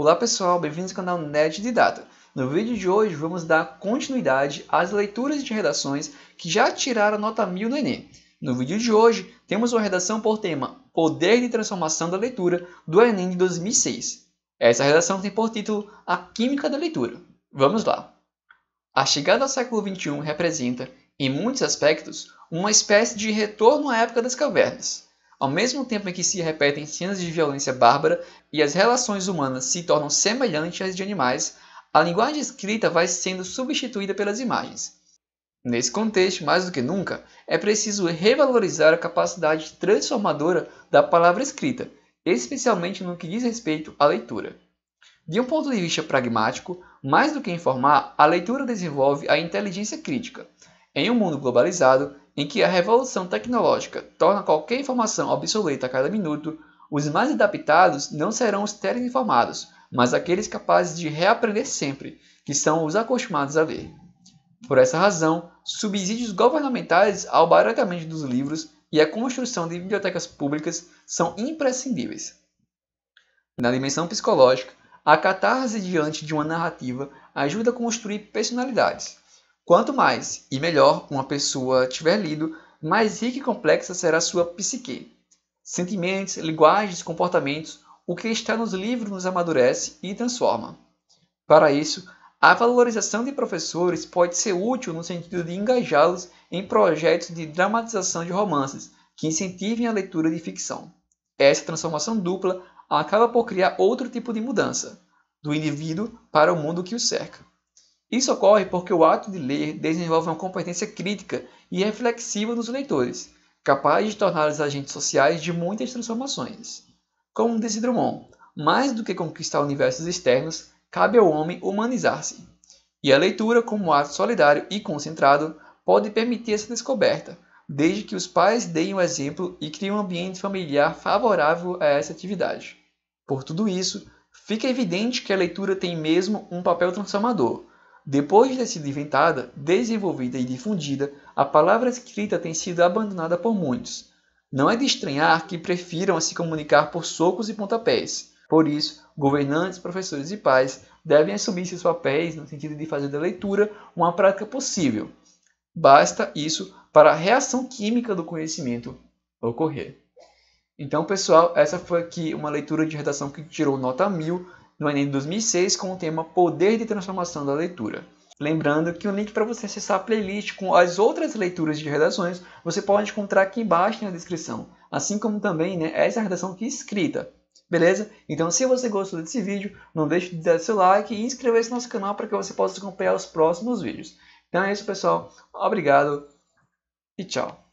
Olá pessoal, bem-vindos ao canal Nerd de Data. No vídeo de hoje vamos dar continuidade às leituras de redações que já tiraram nota 1000 no Enem. No vídeo de hoje temos uma redação por tema Poder de Transformação da Leitura do Enem de 2006. Essa redação tem por título A Química da Leitura. Vamos lá! A chegada ao século XXI representa, em muitos aspectos, uma espécie de retorno à época das cavernas. Ao mesmo tempo em que se repetem cenas de violência bárbara e as relações humanas se tornam semelhantes às de animais, a linguagem escrita vai sendo substituída pelas imagens. Nesse contexto, mais do que nunca, é preciso revalorizar a capacidade transformadora da palavra escrita, especialmente no que diz respeito à leitura. De um ponto de vista pragmático, mais do que informar, a leitura desenvolve a inteligência crítica. Em um mundo globalizado, em que a revolução tecnológica torna qualquer informação obsoleta a cada minuto, os mais adaptados não serão os informados, mas aqueles capazes de reaprender sempre, que são os acostumados a ler. Por essa razão, subsídios governamentais ao baratamento dos livros e a construção de bibliotecas públicas são imprescindíveis. Na dimensão psicológica, a catarse diante de uma narrativa ajuda a construir personalidades. Quanto mais e melhor uma pessoa tiver lido, mais rica e complexa será a sua psique. Sentimentos, linguagens, comportamentos, o que está nos livros nos amadurece e transforma. Para isso, a valorização de professores pode ser útil no sentido de engajá-los em projetos de dramatização de romances que incentivem a leitura de ficção. Essa transformação dupla acaba por criar outro tipo de mudança, do indivíduo para o mundo que o cerca. Isso ocorre porque o ato de ler desenvolve uma competência crítica e reflexiva dos leitores, capaz de torná-los agentes sociais de muitas transformações. Como disse Drummond, mais do que conquistar universos externos, cabe ao homem humanizar-se. E a leitura, como ato solidário e concentrado, pode permitir essa descoberta, desde que os pais deem o exemplo e criem um ambiente familiar favorável a essa atividade. Por tudo isso, fica evidente que a leitura tem mesmo um papel transformador, depois de sido inventada, desenvolvida e difundida, a palavra escrita tem sido abandonada por muitos. Não é de estranhar que prefiram se comunicar por socos e pontapés. Por isso, governantes, professores e pais devem assumir seus papéis no sentido de fazer da leitura uma prática possível. Basta isso para a reação química do conhecimento ocorrer. Então, pessoal, essa foi aqui uma leitura de redação que tirou nota 1000 no Enem de 2006 com o tema Poder de Transformação da Leitura. Lembrando que o link para você acessar a playlist com as outras leituras de redações você pode encontrar aqui embaixo na descrição, assim como também né, essa redação aqui escrita. Beleza? Então, se você gostou desse vídeo, não deixe de dar seu like e inscrever-se no nosso canal para que você possa acompanhar os próximos vídeos. Então é isso, pessoal. Obrigado e tchau.